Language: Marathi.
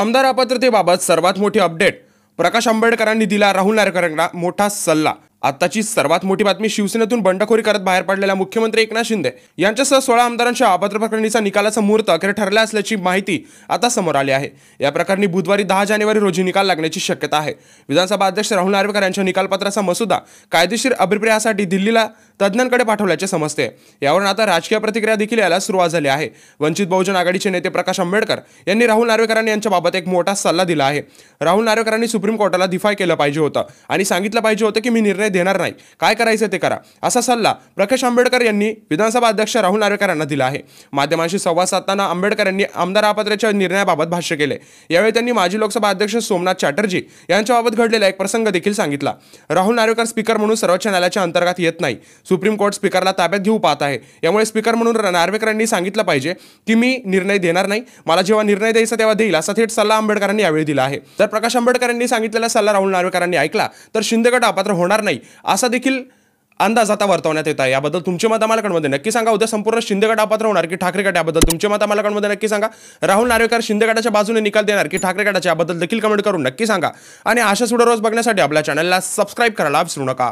आमदार अपात्रतेबाबत सर्वात मोठी अपडेट प्रकाश आंबेडकरांनी दिला राहुल नारकरांना मोठा सल्ला आत्ताची सर्वात मोठी बातमी शिवसेनेतून बंडखोरी करत बाहेर पडलेल्या मुख्यमंत्री एकनाथ शिंदे यांच्यासह सोळा आमदारांच्या अपात्र प्रकरणीचा निकालाचा मुहूर्त अखेर ठरला असल्याची माहिती आता समोर आली आहे या प्रकरणी बुधवारी दहा जानेवारी रोजी निकाल लागण्याची शक्यता आहे विधानसभा अध्यक्ष राहुल नार्वेकर यांच्या निकालपत्राचा मसुदा कायदेशीर अभिप्रायासाठी दिल्लीला तज्ज्ञांकडे पाठवल्याचे समजते यावरून आता राजकीय प्रतिक्रिया देखील याला सुरुवात झाली आहे वंचित बहुजन आघाडीचे नेते प्रकाश आंबेडकर यांनी राहुल नार्वेकरांनी यांच्याबाबत एक मोठा सल्ला दिला आहे राहुल नार्वेकरांनी सुप्रीम कोर्टाला दिफाय केलं पाहिजे होतं आणि सांगितलं पाहिजे होतं की मी निर्णय देणार नाही काय करायचं ते करा असा सल्ला प्रकाश आंबेडकर यांनी विधानसभा अध्यक्ष राहुल नार्वेकरांना दिला आहे माध्यमांशी संवाद साधताना आंबेडकर यांनी आमदार अपात्राच्या निर्णयाबाबत भाष्य केले यावेळी त्यांनी माजी लोकसभा अध्यक्ष सोमनाथ चॅटर्जी यांच्याबाबत घडलेला एक प्रसंग देखील सांगितला राहुल नार्वेकर स्पीकर म्हणून सर्वोच्च न्यायालयाच्या अंतर्गत येत नाही सुप्रीम कोर्ट स्पीकरला ताब्यात घेऊ पाहत आहे यामुळे स्पीकर म्हणून नार्वेकरांनी सांगितलं पाहिजे की मी निर्णय देणार नाही मला जेव्हा निर्णय द्यायचा तेव्हा देईल असा थेट सल्ला आंबेडकरांनी यावेळी दिला आहे तर प्रकाश आंबेडकर यांनी सांगितलेला सल्ला राहुल नार्वेकरांनी ऐकला तर शिंदेगड अपात्र होणार नाही असा देखील अंदाज आता वर्तवण्यात येत आहे याबद्दल तुमचे मत आम्हाला कळमध्ये नक्की सांगा उद्या संपूर्ण शिंदे गट अपात्र होणार की ठाकरे गट याबद्दल तुमचे मत आम्हाला नक्की सांगा राहुल नार्वेकर शिंदे गटाच्या बाजूने निकाल देणार की ठाकरे गटाच्या याबद्दल देखील कमेंट करून नक्की सांगा आणि अशा सुडरोज रोज बघण्यासाठी आपल्या चॅनलला सबस्क्राईब करायला विसरू नका